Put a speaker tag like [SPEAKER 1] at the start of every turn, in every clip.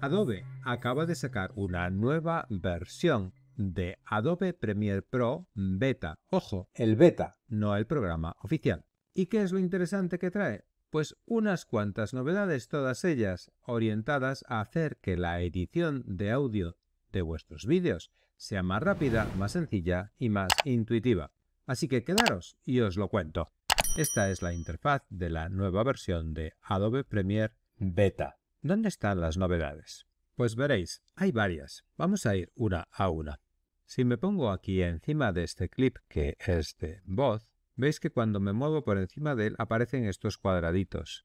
[SPEAKER 1] Adobe acaba de sacar una nueva versión de Adobe Premiere Pro Beta. Ojo, el beta, no el programa oficial. ¿Y qué es lo interesante que trae? Pues unas cuantas novedades, todas ellas orientadas a hacer que la edición de audio de vuestros vídeos sea más rápida, más sencilla y más intuitiva. Así que quedaros y os lo cuento. Esta es la interfaz de la nueva versión de Adobe Premiere Beta. ¿Dónde están las novedades? Pues veréis, hay varias. Vamos a ir una a una. Si me pongo aquí encima de este clip, que es de voz, veis que cuando me muevo por encima de él aparecen estos cuadraditos.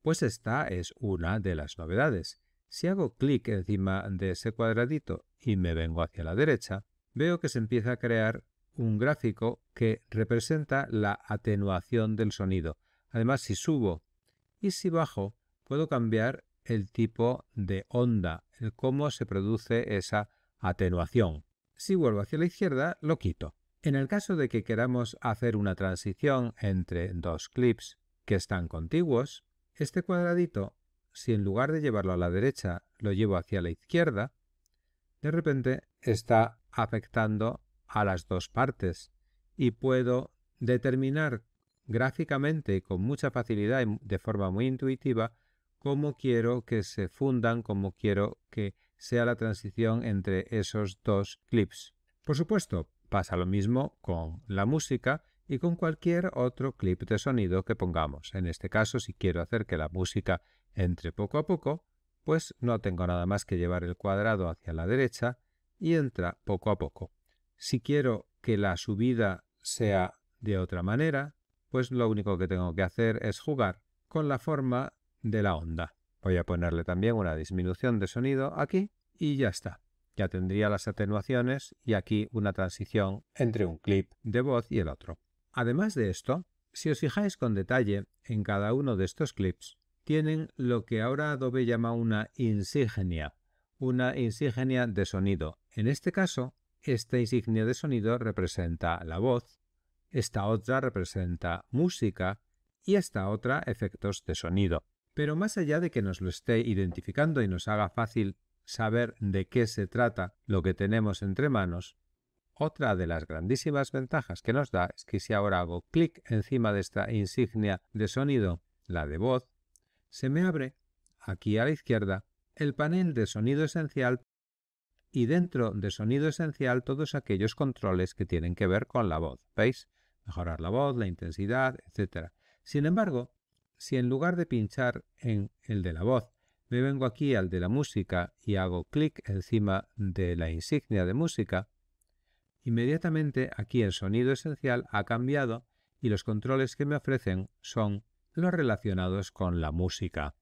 [SPEAKER 1] Pues esta es una de las novedades. Si hago clic encima de ese cuadradito y me vengo hacia la derecha, veo que se empieza a crear un gráfico que representa la atenuación del sonido. Además, si subo y si bajo, puedo cambiar el tipo de onda, el cómo se produce esa atenuación. Si vuelvo hacia la izquierda, lo quito. En el caso de que queramos hacer una transición entre dos clips que están contiguos, este cuadradito, si en lugar de llevarlo a la derecha lo llevo hacia la izquierda, de repente está afectando a las dos partes y puedo determinar gráficamente con mucha facilidad y de forma muy intuitiva cómo quiero que se fundan, cómo quiero que sea la transición entre esos dos clips. Por supuesto, pasa lo mismo con la música y con cualquier otro clip de sonido que pongamos. En este caso, si quiero hacer que la música entre poco a poco, pues no tengo nada más que llevar el cuadrado hacia la derecha y entra poco a poco. Si quiero que la subida sea de otra manera, pues lo único que tengo que hacer es jugar con la forma de la onda. Voy a ponerle también una disminución de sonido aquí y ya está. Ya tendría las atenuaciones y aquí una transición entre un clip de voz y el otro. Además de esto, si os fijáis con detalle en cada uno de estos clips, tienen lo que ahora Adobe llama una insignia, una insignia de sonido. En este caso, esta insignia de sonido representa la voz, esta otra representa música y esta otra efectos de sonido. Pero más allá de que nos lo esté identificando y nos haga fácil saber de qué se trata lo que tenemos entre manos, otra de las grandísimas ventajas que nos da es que si ahora hago clic encima de esta insignia de sonido, la de voz, se me abre, aquí a la izquierda, el panel de sonido esencial y dentro de sonido esencial todos aquellos controles que tienen que ver con la voz. ¿Veis? Mejorar la voz, la intensidad, etc. Sin embargo, si en lugar de pinchar en el de la voz, me vengo aquí al de la música y hago clic encima de la insignia de música, inmediatamente aquí el sonido esencial ha cambiado y los controles que me ofrecen son los relacionados con la música.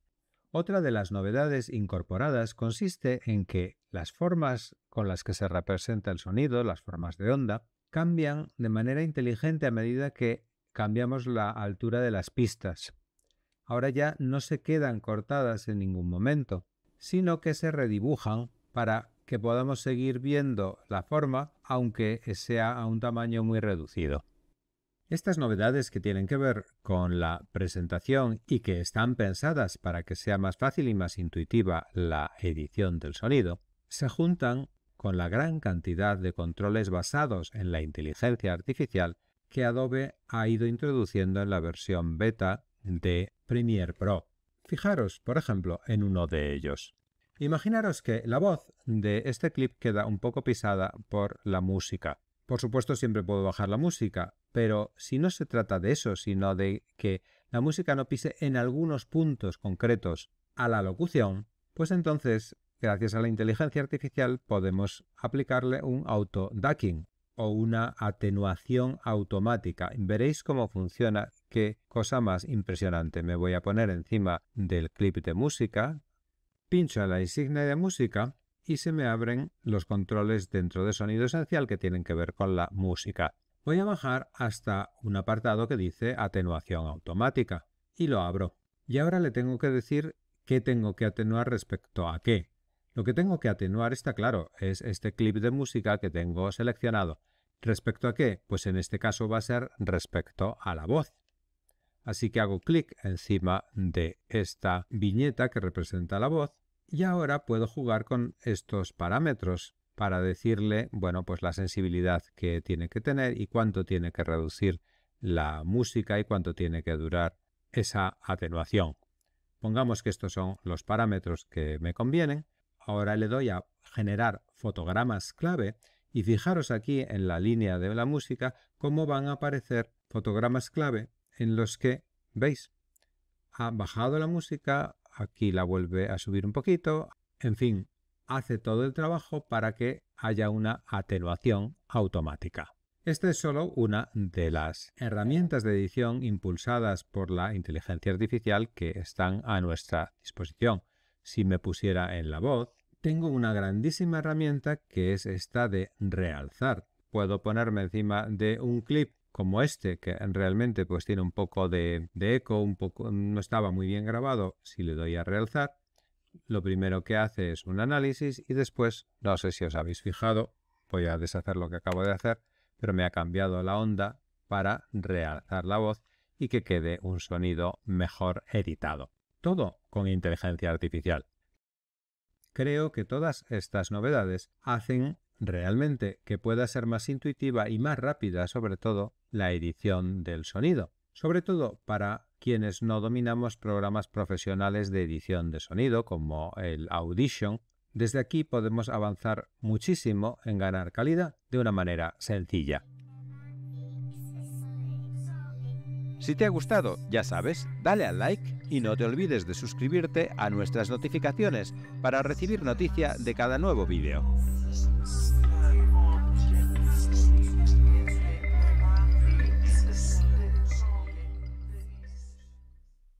[SPEAKER 1] Otra de las novedades incorporadas consiste en que las formas con las que se representa el sonido, las formas de onda, cambian de manera inteligente a medida que cambiamos la altura de las pistas ahora ya no se quedan cortadas en ningún momento, sino que se redibujan para que podamos seguir viendo la forma, aunque sea a un tamaño muy reducido. Estas novedades que tienen que ver con la presentación y que están pensadas para que sea más fácil y más intuitiva la edición del sonido, se juntan con la gran cantidad de controles basados en la inteligencia artificial que Adobe ha ido introduciendo en la versión beta de Premiere Pro. Fijaros, por ejemplo, en uno de ellos. Imaginaros que la voz de este clip queda un poco pisada por la música. Por supuesto siempre puedo bajar la música, pero si no se trata de eso, sino de que la música no pise en algunos puntos concretos a la locución, pues entonces, gracias a la inteligencia artificial, podemos aplicarle un auto-ducking, o una atenuación automática. Veréis cómo funciona. Qué cosa más impresionante. Me voy a poner encima del clip de música, pincho a la insignia de música y se me abren los controles dentro de sonido esencial que tienen que ver con la música. Voy a bajar hasta un apartado que dice atenuación automática y lo abro. Y ahora le tengo que decir qué tengo que atenuar respecto a qué. Lo que tengo que atenuar está claro, es este clip de música que tengo seleccionado. ¿Respecto a qué? Pues en este caso va a ser respecto a la voz. Así que hago clic encima de esta viñeta que representa la voz y ahora puedo jugar con estos parámetros para decirle, bueno, pues la sensibilidad que tiene que tener y cuánto tiene que reducir la música y cuánto tiene que durar esa atenuación. Pongamos que estos son los parámetros que me convienen Ahora le doy a generar fotogramas clave y fijaros aquí en la línea de la música cómo van a aparecer fotogramas clave en los que, veis, ha bajado la música, aquí la vuelve a subir un poquito, en fin, hace todo el trabajo para que haya una atenuación automática. Esta es solo una de las herramientas de edición impulsadas por la inteligencia artificial que están a nuestra disposición. Si me pusiera en la voz, tengo una grandísima herramienta que es esta de realzar. Puedo ponerme encima de un clip como este, que realmente pues tiene un poco de, de eco, un poco, no estaba muy bien grabado, si le doy a realzar, lo primero que hace es un análisis y después, no sé si os habéis fijado, voy a deshacer lo que acabo de hacer, pero me ha cambiado la onda para realzar la voz y que quede un sonido mejor editado. Todo con inteligencia artificial. Creo que todas estas novedades hacen realmente que pueda ser más intuitiva y más rápida, sobre todo, la edición del sonido, sobre todo para quienes no dominamos programas profesionales de edición de sonido como el Audition. Desde aquí podemos avanzar muchísimo en ganar calidad de una manera sencilla. Si te ha gustado, ya sabes, dale al like y no te olvides de suscribirte a nuestras notificaciones para recibir noticia de cada nuevo vídeo.